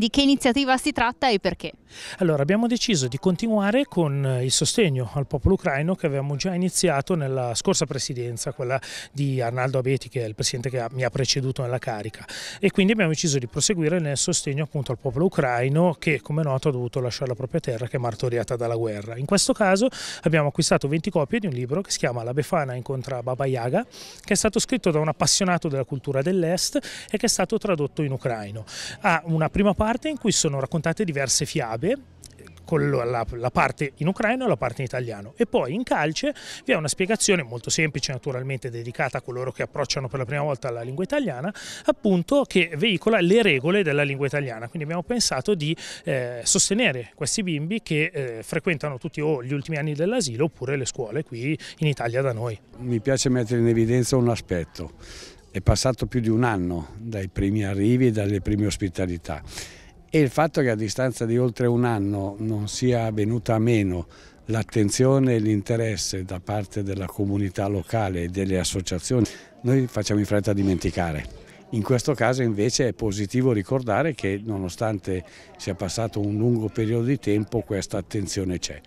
Di che iniziativa si tratta e perché? Allora, abbiamo deciso di continuare con eh, il sostegno al popolo ucraino che avevamo già iniziato nella scorsa presidenza, quella di Arnaldo Abeti, che è il presidente che mi ha preceduto nella carica. E quindi abbiamo deciso di proseguire nel sostegno appunto al popolo ucraino che, come noto, ha dovuto lasciare la propria terra che è martoriata dalla guerra. In questo caso abbiamo acquistato 20 copie di un libro che si chiama La Befana incontra Baba Yaga, che è stato scritto da un appassionato della cultura dell'Est e che è stato tradotto in ucraino. Ha una prima parte parte in cui sono raccontate diverse fiabe eh, con la, la, parte in ucraino e la parte in italiano. E poi in calce vi è una spiegazione molto semplice, naturalmente dedicata a coloro che approcciano per la prima volta la lingua italiana, appunto che veicola le regole della lingua italiana. Quindi abbiamo pensato di eh, sostenere questi bimbi che eh, frequentano tutti o gli ultimi anni dell'asilo oppure le scuole qui in Italia da noi. Mi piace mettere in evidenza un aspetto. È passato più di un anno dai primi arrivi e dalle prime ospitalità e il fatto che a distanza di oltre un anno non sia venuta a meno l'attenzione e l'interesse da parte della comunità locale e delle associazioni, noi facciamo in fretta a dimenticare. In questo caso invece è positivo ricordare che nonostante sia passato un lungo periodo di tempo questa attenzione c'è.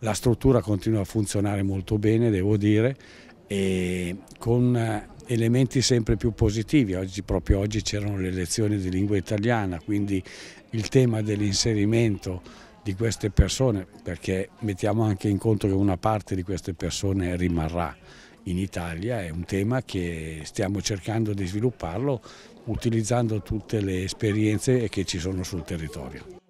La struttura continua a funzionare molto bene, devo dire, e con elementi sempre più positivi. Oggi, proprio oggi c'erano le lezioni di lingua italiana, quindi il tema dell'inserimento di queste persone, perché mettiamo anche in conto che una parte di queste persone rimarrà in Italia, è un tema che stiamo cercando di svilupparlo utilizzando tutte le esperienze che ci sono sul territorio.